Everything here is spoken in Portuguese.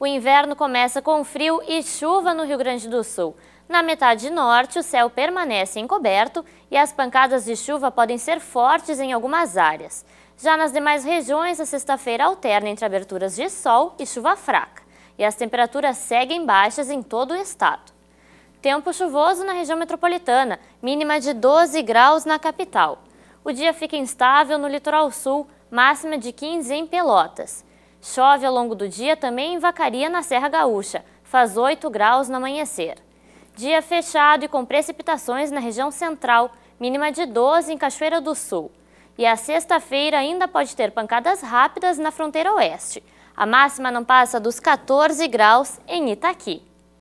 O inverno começa com frio e chuva no Rio Grande do Sul. Na metade norte, o céu permanece encoberto e as pancadas de chuva podem ser fortes em algumas áreas. Já nas demais regiões, a sexta-feira alterna entre aberturas de sol e chuva fraca. E as temperaturas seguem baixas em todo o estado. Tempo chuvoso na região metropolitana, mínima de 12 graus na capital. O dia fica instável no litoral sul, máxima de 15 em Pelotas. Chove ao longo do dia também em Vacaria, na Serra Gaúcha. Faz 8 graus no amanhecer. Dia fechado e com precipitações na região central, mínima de 12 em Cachoeira do Sul. E a sexta-feira ainda pode ter pancadas rápidas na fronteira oeste. A máxima não passa dos 14 graus em Itaqui.